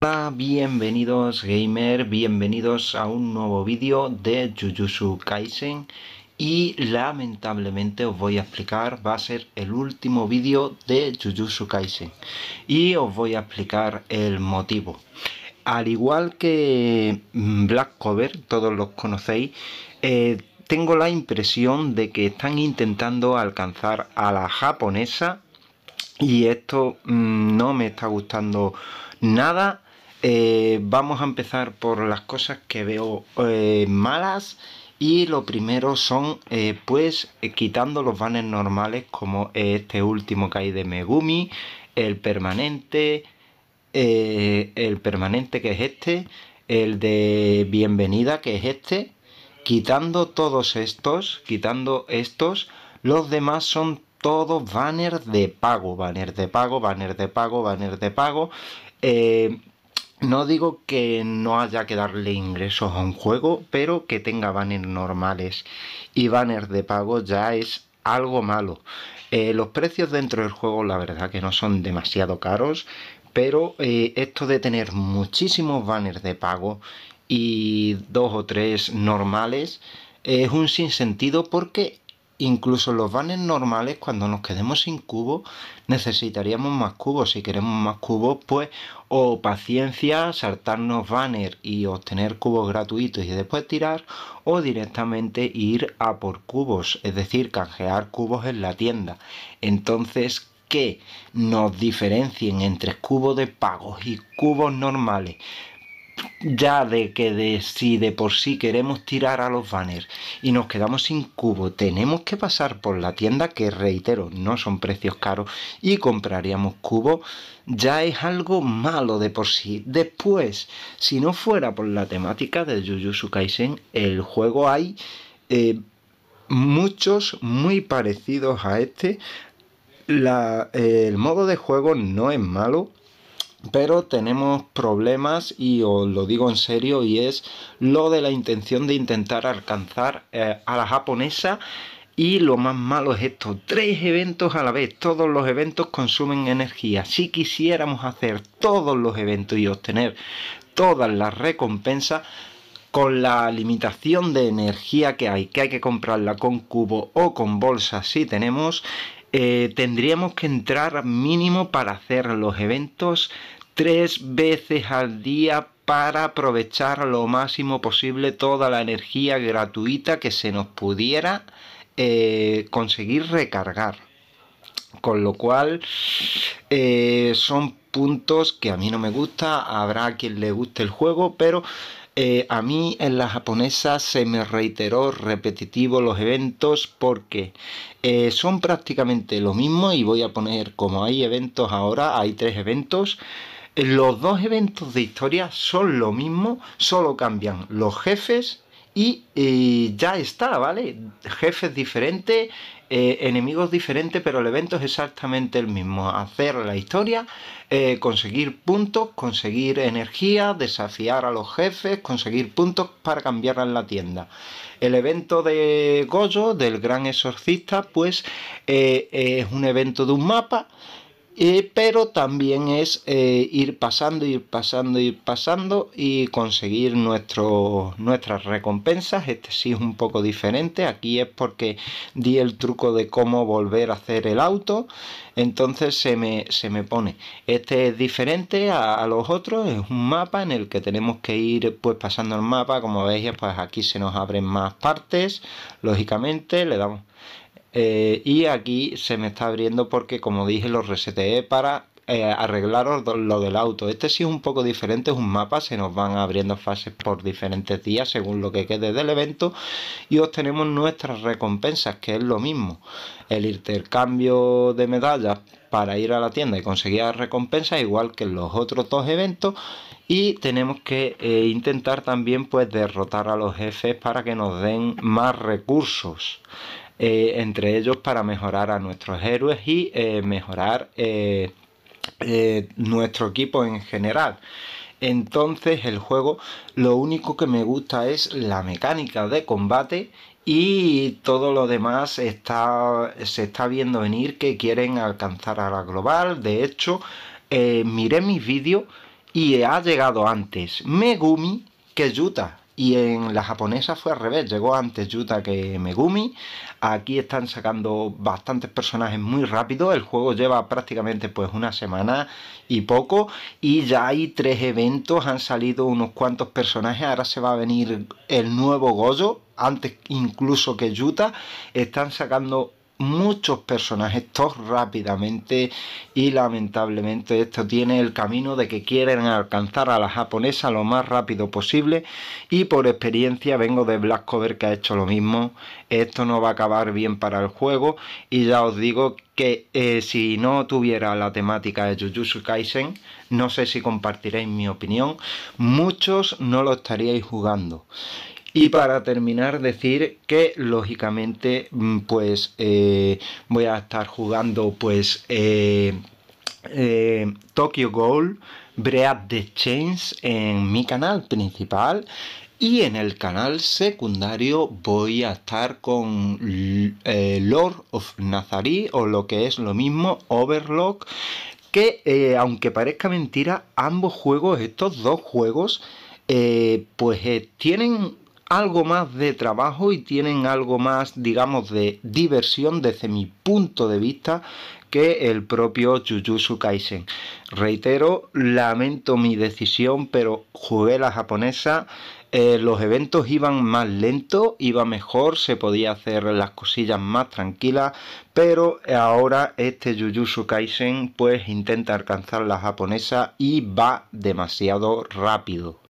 Hola, bienvenidos gamer, bienvenidos a un nuevo vídeo de Jujutsu Kaisen y lamentablemente os voy a explicar, va a ser el último vídeo de Jujutsu Kaisen y os voy a explicar el motivo. Al igual que mm, Black Cover, todos los conocéis, eh, tengo la impresión de que están intentando alcanzar a la japonesa y esto mm, no me está gustando nada. Eh, vamos a empezar por las cosas que veo eh, malas y lo primero son eh, pues quitando los banners normales como este último que hay de Megumi, el permanente, el permanente que es este, el de bienvenida que es este Quitando todos estos, quitando estos, los demás son todos banners de pago, banners de pago, banners de pago, banners de pago. Eh, no digo que no haya que darle ingresos a un juego, pero que tenga banners normales y banners de pago ya es algo malo. Eh, los precios dentro del juego la verdad que no son demasiado caros, pero eh, esto de tener muchísimos banners de pago y dos o tres normales, es un sinsentido porque incluso los vanes normales, cuando nos quedemos sin cubos, necesitaríamos más cubos. Si queremos más cubos, pues o paciencia, saltarnos banner y obtener cubos gratuitos y después tirar, o directamente ir a por cubos, es decir, canjear cubos en la tienda. Entonces, que nos diferencien entre cubos de pagos y cubos normales? ya de que si de por sí queremos tirar a los banners y nos quedamos sin cubo, tenemos que pasar por la tienda, que reitero, no son precios caros, y compraríamos cubo ya es algo malo de por sí. Después, si no fuera por la temática de Jujutsu Kaisen, el juego hay eh, muchos muy parecidos a este. el modo de juego no es malo pero tenemos problemas y os lo digo en serio y es lo de la intención de intentar alcanzar eh, a la japonesa y lo más malo es esto, tres eventos a la vez, todos los eventos consumen energía. Si quisiéramos hacer todos los eventos y obtener todas las recompensas, con la limitación de energía que hay, que hay que comprarla con cubo o con bolsa si tenemos, eh, tendríamos que entrar mínimo para hacer los eventos tres veces al día para aprovechar lo máximo posible toda la energía gratuita que se nos pudiera eh, conseguir recargar. Con lo cual eh, son puntos que a mí no me gusta, habrá quien le guste el juego, pero eh, a mí en la japonesa se me reiteró repetitivo los eventos porque eh, son prácticamente lo mismo y voy a poner como hay eventos ahora, hay tres eventos. Eh, los dos eventos de historia son lo mismo, solo cambian los jefes y ya está, ¿vale? Jefes diferentes, eh, enemigos diferentes, pero el evento es exactamente el mismo. Hacer la historia, eh, conseguir puntos, conseguir energía, desafiar a los jefes, conseguir puntos para cambiar en la tienda. El evento de Goyo, del gran exorcista, pues eh, es un evento de un mapa eh, pero también es eh, ir pasando, ir pasando, ir pasando y conseguir nuestras recompensas. Este sí es un poco diferente. Aquí es porque di el truco de cómo volver a hacer el auto. Entonces se me, se me pone. Este es diferente a, los otros. Es un mapa en el que tenemos que ir pues pasando el mapa. Como veis, pues aquí se nos abren más partes. Lógicamente, le damos eh, y aquí se me está abriendo porque, como dije, los reseteé para eh, arreglaros lo del auto. Este sí es un poco diferente, es un mapa, se nos van abriendo fases por diferentes días según lo que quede del evento y obtenemos nuestras recompensas, que es lo mismo. El intercambio de medallas para ir a la tienda y conseguir recompensas, igual que en los otros dos eventos. Y tenemos que eh, intentar también pues derrotar a los jefes para que nos den más recursos. Eh, entre ellos para mejorar a nuestros héroes y eh, mejorar eh, nuestro equipo en general. Entonces el juego lo único que me gusta es la mecánica de combate y todo lo demás está, se está viendo venir que quieren alcanzar a la global. De hecho, miré mis vídeos y ha llegado antes Megumi que Yuta. Y en la japonesa fue al revés, llegó antes Yuta que Megumi. Aquí están sacando bastantes personajes muy rápido. El juego lleva prácticamente pues una semana y poco. Y ya hay tres eventos, han salido unos cuantos personajes. Ahora se va a venir el nuevo Gojo, antes incluso que Yuta. Están sacando muchos personajes, todos rápidamente y lamentablemente esto tiene el camino de que quieren alcanzar a la japonesa lo más rápido posible y por experiencia vengo de Black Cover que ha hecho lo mismo, esto no va a acabar bien para el juego y ya os digo que eh, si no tuviera la temática de Jujutsu Kaisen, no sé si compartiréis mi opinión, muchos no lo estaríais jugando. Y para terminar, decir que lógicamente, mm, pues eh, voy a estar jugando, pues. Eh, eh, Tokyo Gold, Breath the Chains en mi canal principal y en el canal secundario voy a estar con Lord of nazarí o lo que es lo mismo, Overlock, que aunque parezca mentira, ambos juegos, estos dos juegos, pues tienen algo más de trabajo y tienen algo más, digamos, de diversión desde mi punto de vista que el propio Jujutsu Kaisen. Reitero, lamento mi decisión, pero jugué la japonesa. Eh, los eventos iban más lento, iba mejor, se podía hacer las cosillas más tranquilas, pero ahora este Jujutsu Kaisen pues intenta alcanzar la japonesa y va demasiado rápido.